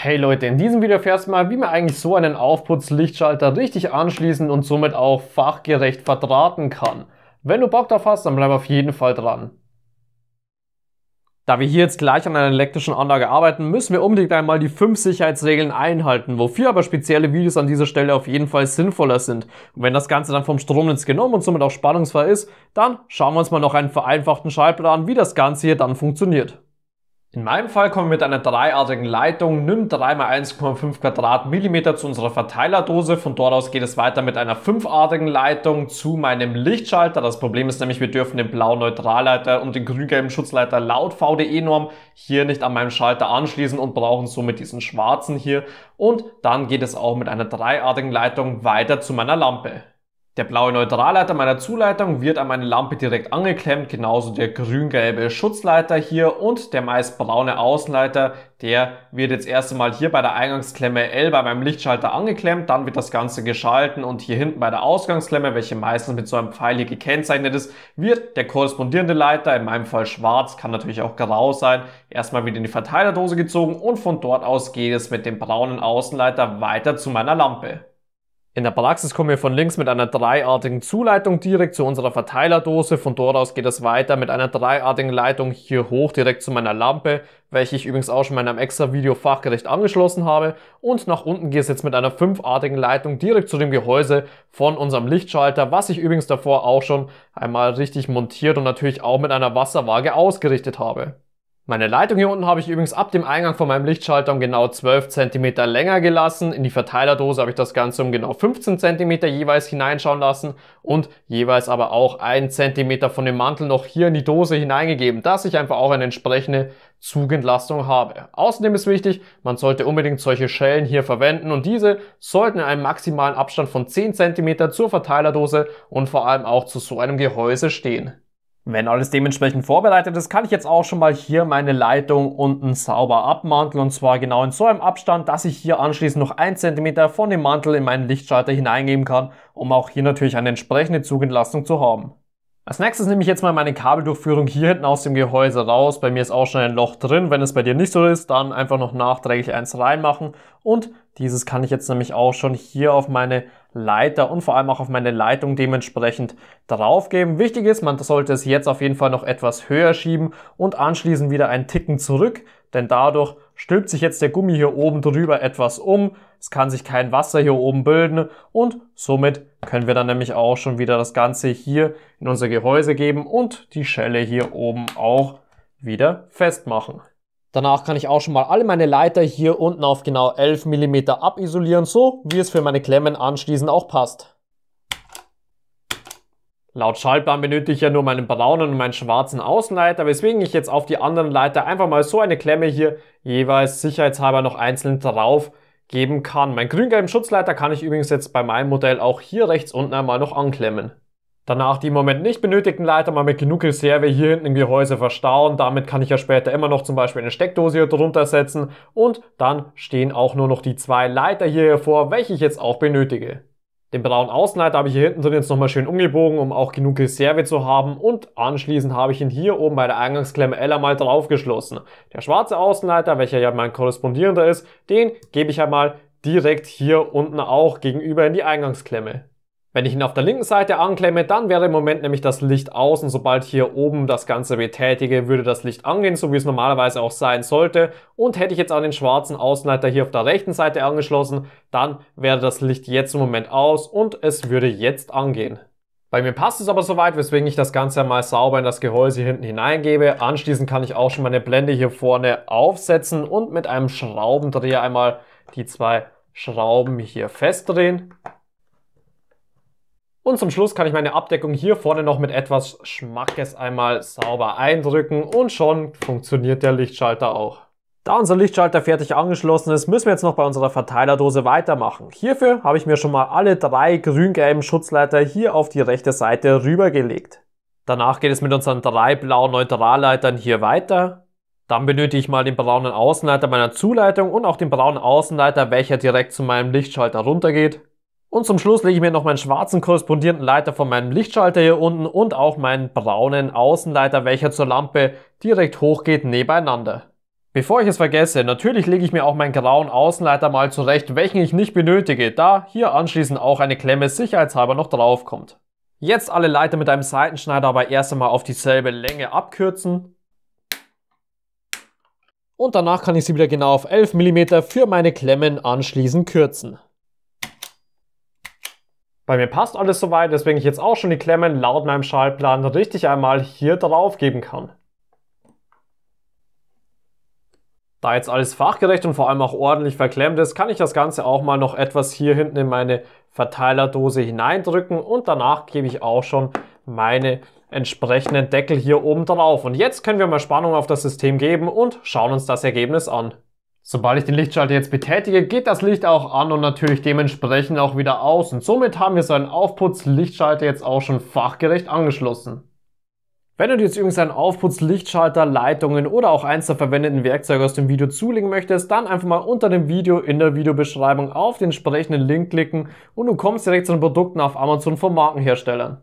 Hey Leute, in diesem Video erfährst du mal, wie man eigentlich so einen Aufputzlichtschalter richtig anschließen und somit auch fachgerecht verdrahten kann. Wenn du Bock drauf hast, dann bleib auf jeden Fall dran. Da wir hier jetzt gleich an einer elektrischen Anlage arbeiten, müssen wir unbedingt einmal die fünf Sicherheitsregeln einhalten, wofür aber spezielle Videos an dieser Stelle auf jeden Fall sinnvoller sind. Und wenn das Ganze dann vom Stromnetz genommen und somit auch spannungsfrei ist, dann schauen wir uns mal noch einen vereinfachten Schaltplan, wie das Ganze hier dann funktioniert. In meinem Fall kommen wir mit einer dreiartigen Leitung nimm 3 x 1,5 Quadratmillimeter zu unserer Verteilerdose. Von dort aus geht es weiter mit einer fünfartigen Leitung zu meinem Lichtschalter. Das Problem ist nämlich, wir dürfen den blauen Neutralleiter und den grün-gelben Schutzleiter laut VDE-Norm hier nicht an meinem Schalter anschließen und brauchen somit diesen schwarzen hier. Und dann geht es auch mit einer dreiartigen Leitung weiter zu meiner Lampe. Der blaue Neutralleiter meiner Zuleitung wird an meine Lampe direkt angeklemmt, genauso der grün-gelbe Schutzleiter hier und der meist braune Außenleiter, der wird jetzt erst einmal hier bei der Eingangsklemme L bei meinem Lichtschalter angeklemmt, dann wird das Ganze geschalten und hier hinten bei der Ausgangsklemme, welche meistens mit so einem Pfeil hier gekennzeichnet ist, wird der korrespondierende Leiter, in meinem Fall schwarz, kann natürlich auch grau sein, erstmal wieder in die Verteilerdose gezogen und von dort aus geht es mit dem braunen Außenleiter weiter zu meiner Lampe. In der Praxis kommen wir von links mit einer dreiartigen Zuleitung direkt zu unserer Verteilerdose. Von dort aus geht es weiter mit einer dreiartigen Leitung hier hoch direkt zu meiner Lampe, welche ich übrigens auch schon in meinem extra Video fachgerecht angeschlossen habe. Und nach unten geht es jetzt mit einer fünfartigen Leitung direkt zu dem Gehäuse von unserem Lichtschalter, was ich übrigens davor auch schon einmal richtig montiert und natürlich auch mit einer Wasserwaage ausgerichtet habe. Meine Leitung hier unten habe ich übrigens ab dem Eingang von meinem Lichtschalter um genau 12 cm länger gelassen. In die Verteilerdose habe ich das Ganze um genau 15 cm jeweils hineinschauen lassen und jeweils aber auch 1 cm von dem Mantel noch hier in die Dose hineingegeben, dass ich einfach auch eine entsprechende Zugentlastung habe. Außerdem ist wichtig, man sollte unbedingt solche Schellen hier verwenden und diese sollten in einem maximalen Abstand von 10 cm zur Verteilerdose und vor allem auch zu so einem Gehäuse stehen. Wenn alles dementsprechend vorbereitet ist, kann ich jetzt auch schon mal hier meine Leitung unten sauber abmanteln und zwar genau in so einem Abstand, dass ich hier anschließend noch 1 cm von dem Mantel in meinen Lichtschalter hineingeben kann, um auch hier natürlich eine entsprechende Zugentlastung zu haben. Als nächstes nehme ich jetzt mal meine Kabeldurchführung hier hinten aus dem Gehäuse raus. Bei mir ist auch schon ein Loch drin. Wenn es bei dir nicht so ist, dann einfach noch nachträglich eins reinmachen. Und dieses kann ich jetzt nämlich auch schon hier auf meine Leiter und vor allem auch auf meine Leitung dementsprechend draufgeben. Wichtig ist, man sollte es jetzt auf jeden Fall noch etwas höher schieben und anschließend wieder einen Ticken zurück, denn dadurch stülpt sich jetzt der Gummi hier oben drüber etwas um. Es kann sich kein Wasser hier oben bilden und somit können wir dann nämlich auch schon wieder das Ganze hier in unser Gehäuse geben und die Schelle hier oben auch wieder festmachen. Danach kann ich auch schon mal alle meine Leiter hier unten auf genau 11 mm abisolieren, so wie es für meine Klemmen anschließend auch passt. Laut Schaltplan benötige ich ja nur meinen braunen und meinen schwarzen Außenleiter, weswegen ich jetzt auf die anderen Leiter einfach mal so eine Klemme hier jeweils sicherheitshalber noch einzeln drauf geben kann. Mein grün-gelben Schutzleiter kann ich übrigens jetzt bei meinem Modell auch hier rechts unten einmal noch anklemmen. Danach die im Moment nicht benötigten Leiter mal mit genug Reserve hier hinten im Gehäuse verstauen. Damit kann ich ja später immer noch zum Beispiel eine Steckdose hier drunter setzen. Und dann stehen auch nur noch die zwei Leiter hier hervor, welche ich jetzt auch benötige. Den braunen Außenleiter habe ich hier hinten drin jetzt nochmal schön umgebogen, um auch genug Reserve zu haben und anschließend habe ich ihn hier oben bei der Eingangsklemme L einmal draufgeschlossen. Der schwarze Außenleiter, welcher ja mein korrespondierender ist, den gebe ich einmal direkt hier unten auch gegenüber in die Eingangsklemme. Wenn ich ihn auf der linken Seite anklemme, dann wäre im Moment nämlich das Licht aus und sobald ich hier oben das Ganze betätige, würde das Licht angehen, so wie es normalerweise auch sein sollte. Und hätte ich jetzt an den schwarzen Außenleiter hier auf der rechten Seite angeschlossen, dann wäre das Licht jetzt im Moment aus und es würde jetzt angehen. Bei mir passt es aber soweit, weswegen ich das Ganze mal sauber in das Gehäuse hinten hineingebe. Anschließend kann ich auch schon meine Blende hier vorne aufsetzen und mit einem Schraubendreher einmal die zwei Schrauben hier festdrehen. Und zum Schluss kann ich meine Abdeckung hier vorne noch mit etwas Schmackes einmal sauber eindrücken und schon funktioniert der Lichtschalter auch. Da unser Lichtschalter fertig angeschlossen ist, müssen wir jetzt noch bei unserer Verteilerdose weitermachen. Hierfür habe ich mir schon mal alle drei grün-gelben Schutzleiter hier auf die rechte Seite rübergelegt. Danach geht es mit unseren drei blauen Neutralleitern hier weiter. Dann benötige ich mal den braunen Außenleiter meiner Zuleitung und auch den braunen Außenleiter, welcher direkt zu meinem Lichtschalter runtergeht. Und zum Schluss lege ich mir noch meinen schwarzen korrespondierenden Leiter von meinem Lichtschalter hier unten und auch meinen braunen Außenleiter, welcher zur Lampe direkt hochgeht, nebeneinander. Bevor ich es vergesse, natürlich lege ich mir auch meinen grauen Außenleiter mal zurecht, welchen ich nicht benötige, da hier anschließend auch eine Klemme sicherheitshalber noch draufkommt. Jetzt alle Leiter mit einem Seitenschneider aber erst einmal auf dieselbe Länge abkürzen. Und danach kann ich sie wieder genau auf 11 mm für meine Klemmen anschließend kürzen. Bei mir passt alles soweit, deswegen ich jetzt auch schon die Klemmen laut meinem Schaltplan richtig einmal hier drauf geben kann. Da jetzt alles fachgerecht und vor allem auch ordentlich verklemmt ist, kann ich das Ganze auch mal noch etwas hier hinten in meine Verteilerdose hineindrücken und danach gebe ich auch schon meine entsprechenden Deckel hier oben drauf. Und jetzt können wir mal Spannung auf das System geben und schauen uns das Ergebnis an. Sobald ich den Lichtschalter jetzt betätige, geht das Licht auch an und natürlich dementsprechend auch wieder aus. Und somit haben wir so einen aufputz jetzt auch schon fachgerecht angeschlossen. Wenn du dir jetzt übrigens einen Aufputz, Lichtschalter, Leitungen oder auch eins der verwendeten Werkzeuge aus dem Video zulegen möchtest, dann einfach mal unter dem Video in der Videobeschreibung auf den entsprechenden Link klicken und du kommst direkt zu den Produkten auf Amazon von Markenherstellern.